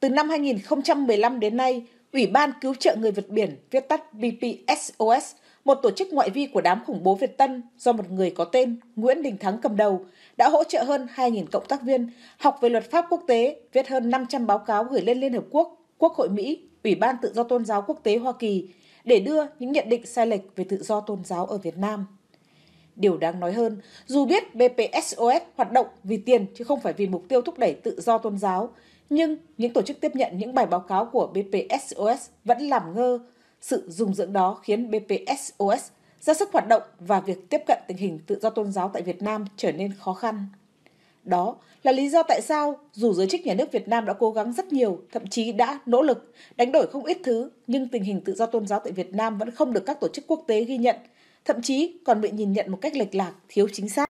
Từ năm 2015 đến nay, Ủy ban Cứu trợ Người Việt Biển, viết tắt BPSOS, một tổ chức ngoại vi của đám khủng bố Việt Tân do một người có tên Nguyễn Đình Thắng cầm đầu, đã hỗ trợ hơn 2.000 cộng tác viên học về luật pháp quốc tế, viết hơn 500 báo cáo gửi lên Liên Hợp Quốc, Quốc hội Mỹ, Ủy ban Tự do Tôn giáo Quốc tế Hoa Kỳ để đưa những nhận định sai lệch về tự do tôn giáo ở Việt Nam. Điều đáng nói hơn, dù biết BPSOS hoạt động vì tiền chứ không phải vì mục tiêu thúc đẩy tự do tôn giáo, nhưng những tổ chức tiếp nhận những bài báo cáo của BPSOS vẫn làm ngơ. Sự dùng dưỡng đó khiến BPSOS ra sức hoạt động và việc tiếp cận tình hình tự do tôn giáo tại Việt Nam trở nên khó khăn. Đó là lý do tại sao dù giới chức nhà nước Việt Nam đã cố gắng rất nhiều, thậm chí đã nỗ lực đánh đổi không ít thứ, nhưng tình hình tự do tôn giáo tại Việt Nam vẫn không được các tổ chức quốc tế ghi nhận thậm chí còn bị nhìn nhận một cách lệch lạc, thiếu chính xác.